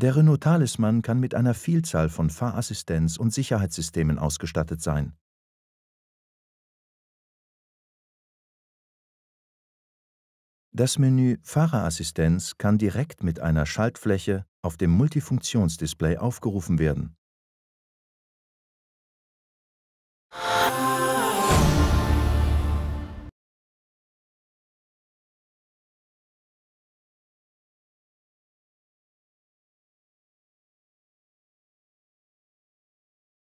Der Renault Talisman kann mit einer Vielzahl von Fahrassistenz- und Sicherheitssystemen ausgestattet sein. Das Menü Fahrerassistenz kann direkt mit einer Schaltfläche auf dem Multifunktionsdisplay aufgerufen werden